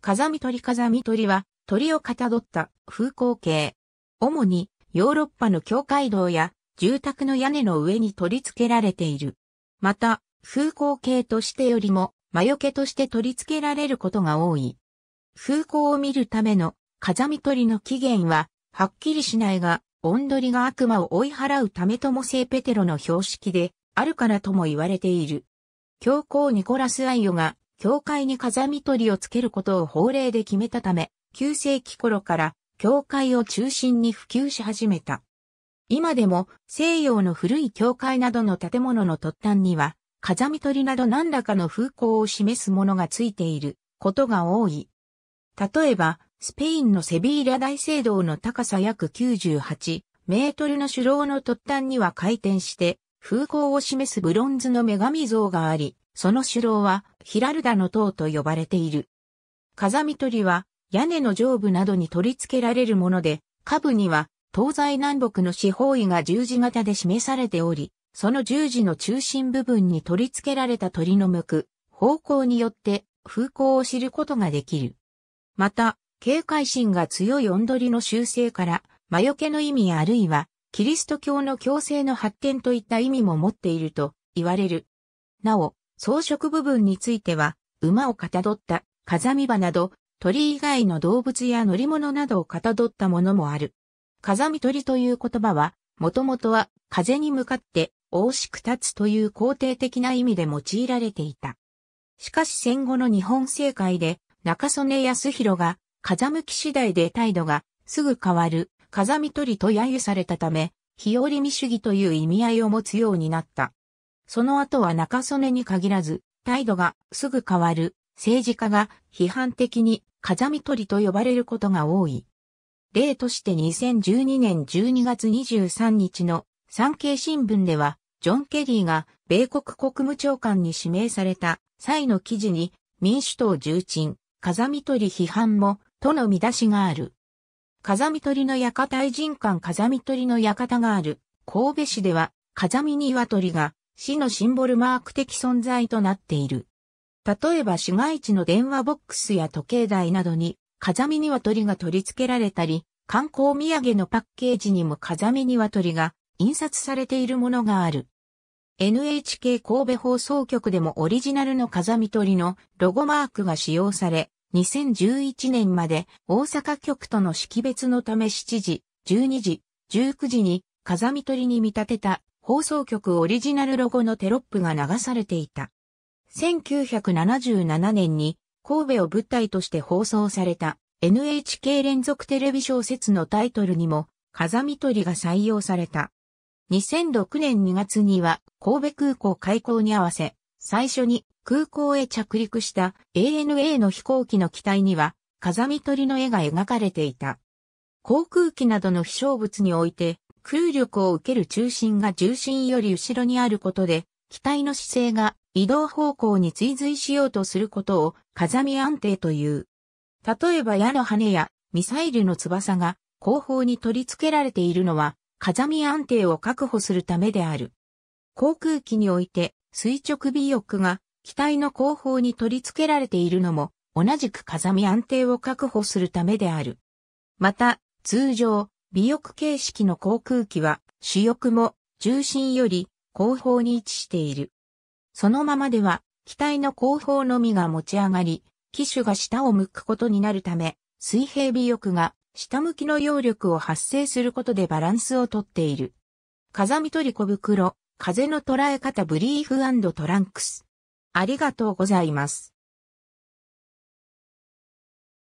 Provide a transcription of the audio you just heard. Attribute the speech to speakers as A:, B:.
A: 風見鳥風見鳥は鳥をかたどった風光景。主にヨーロッパの境界道や住宅の屋根の上に取り付けられている。また、風光景としてよりも魔除けとして取り付けられることが多い。風光を見るための風見鳥の起源ははっきりしないが、オンドリが悪魔を追い払うためとも聖ペテロの標識であるからとも言われている。教皇ニコラス・アイオが教会に風見りをつけることを法令で決めたため、9世紀頃から教会を中心に普及し始めた。今でも西洋の古い教会などの建物の突端には、風見りなど何らかの風光を示すものがついていることが多い。例えば、スペインのセビーラ大聖堂の高さ約98メートルの首楼の突端には回転して、風光を示すブロンズの女神像があり、その首脳は、ヒラルダの塔と呼ばれている。風見鳥は、屋根の上部などに取り付けられるもので、下部には、東西南北の四方位が十字型で示されており、その十字の中心部分に取り付けられた鳥の向く方向によって風向を知ることができる。また、警戒心が強い温鳥の習性から、魔除けの意味あるいは、キリスト教の強制の発展といった意味も持っていると言われる。なお、装飾部分については、馬をかたどった風見場など、鳥以外の動物や乗り物などをかたどったものもある。風見鳥という言葉は、もともとは風に向かって大しく立つという肯定的な意味で用いられていた。しかし戦後の日本政界で中曽根康弘が風向き次第で態度がすぐ変わる風見鳥と揶揄されたため、日和見主義という意味合いを持つようになった。その後は中曽根に限らず、態度がすぐ変わる政治家が批判的に風見取りと呼ばれることが多い。例として2012年12月23日の産経新聞では、ジョン・ケリーが米国国務長官に指名された際の記事に民主党重鎮、風見取り批判も、との見出しがある。風見取りの館偉人館風見取りの館がある神戸市では、風見に鶏が市のシンボルマーク的存在となっている。例えば市街地の電話ボックスや時計台などに、風見鶏が取り付けられたり、観光土産のパッケージにも風見鶏が印刷されているものがある。NHK 神戸放送局でもオリジナルの風見鶏のロゴマークが使用され、2011年まで大阪局との識別のため7時、12時、19時に風見鶏に見立てた放送局オリジナルロゴのテロップが流されていた。1977年に神戸を舞台として放送された NHK 連続テレビ小説のタイトルにも風見鳥が採用された。2006年2月には神戸空港開港に合わせ、最初に空港へ着陸した ANA の飛行機の機体には風見鳥の絵が描かれていた。航空機などの飛翔物において空力を受ける中心が重心より後ろにあることで、機体の姿勢が移動方向に追随しようとすることを風見安定という。例えば矢の羽やミサイルの翼が後方に取り付けられているのは風見安定を確保するためである。航空機において垂直尾翼が機体の後方に取り付けられているのも同じく風見安定を確保するためである。また、通常、尾翼形式の航空機は主翼も重心より後方に位置している。そのままでは機体の後方のみが持ち上がり、機首が下を向くことになるため、水平尾翼が下向きの揚力を発生することでバランスをとっている。風見取り小袋、風の捉え方ブリーフトランクス。ありがとうございます。